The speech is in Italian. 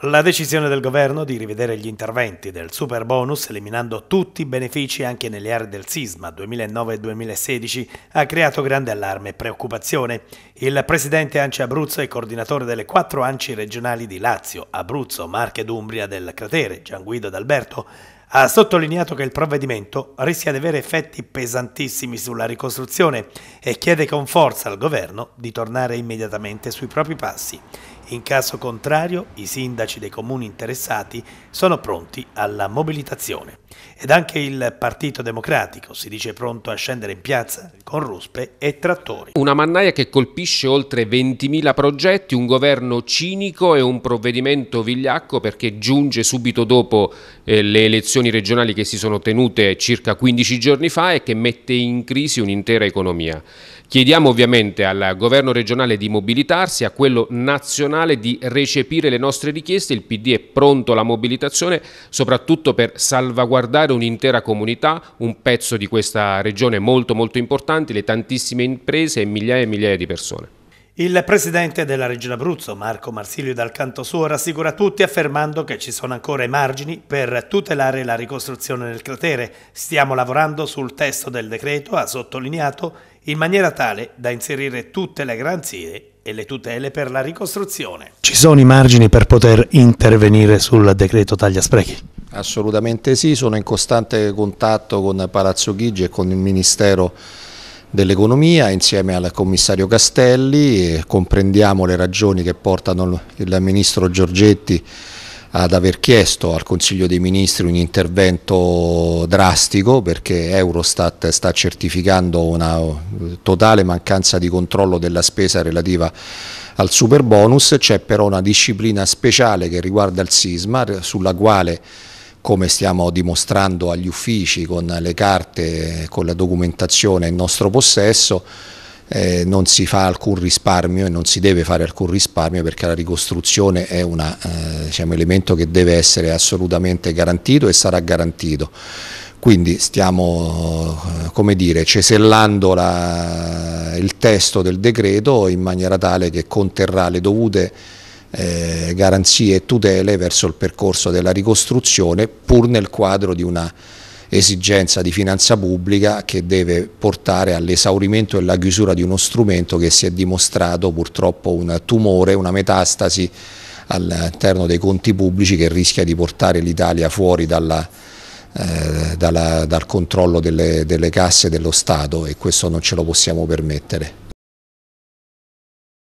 La decisione del governo di rivedere gli interventi del super bonus eliminando tutti i benefici anche nelle aree del sisma 2009-2016 ha creato grande allarme e preoccupazione. Il presidente Anci Abruzzo e coordinatore delle quattro Anci regionali di Lazio, Abruzzo, Marche ed Umbria del cratere, Gian Guido D'Alberto, ha sottolineato che il provvedimento rischia di avere effetti pesantissimi sulla ricostruzione e chiede con forza al governo di tornare immediatamente sui propri passi. In caso contrario, i sindaci dei comuni interessati sono pronti alla mobilitazione. Ed anche il Partito Democratico si dice pronto a scendere in piazza con ruspe e trattori. Una mannaia che colpisce oltre 20.000 progetti, un governo cinico e un provvedimento vigliacco perché giunge subito dopo eh, le elezioni elezioni regionali che si sono tenute circa 15 giorni fa e che mette in crisi un'intera economia. Chiediamo ovviamente al governo regionale di mobilitarsi, a quello nazionale di recepire le nostre richieste, il PD è pronto alla mobilitazione soprattutto per salvaguardare un'intera comunità, un pezzo di questa regione molto molto importante, le tantissime imprese e migliaia e migliaia di persone. Il presidente della Regione Abruzzo, Marco Marsilio, dal canto suo rassicura tutti affermando che ci sono ancora i margini per tutelare la ricostruzione del cratere. Stiamo lavorando sul testo del decreto, ha sottolineato, in maniera tale da inserire tutte le garanzie e le tutele per la ricostruzione. Ci sono i margini per poter intervenire sul decreto taglia sprechi? Assolutamente sì, sono in costante contatto con Palazzo Ghigi e con il Ministero dell'economia insieme al commissario Castelli, comprendiamo le ragioni che portano il ministro Giorgetti ad aver chiesto al Consiglio dei Ministri un intervento drastico perché Eurostat sta certificando una eh, totale mancanza di controllo della spesa relativa al super bonus, c'è però una disciplina speciale che riguarda il sisma sulla quale come stiamo dimostrando agli uffici con le carte, con la documentazione in nostro possesso, eh, non si fa alcun risparmio e non si deve fare alcun risparmio perché la ricostruzione è un eh, diciamo, elemento che deve essere assolutamente garantito e sarà garantito. Quindi stiamo eh, come dire, cesellando la, il testo del decreto in maniera tale che conterrà le dovute eh, garanzie e tutele verso il percorso della ricostruzione pur nel quadro di una esigenza di finanza pubblica che deve portare all'esaurimento e alla chiusura di uno strumento che si è dimostrato purtroppo un tumore, una metastasi all'interno dei conti pubblici che rischia di portare l'Italia fuori dalla, eh, dalla, dal controllo delle, delle casse dello Stato e questo non ce lo possiamo permettere.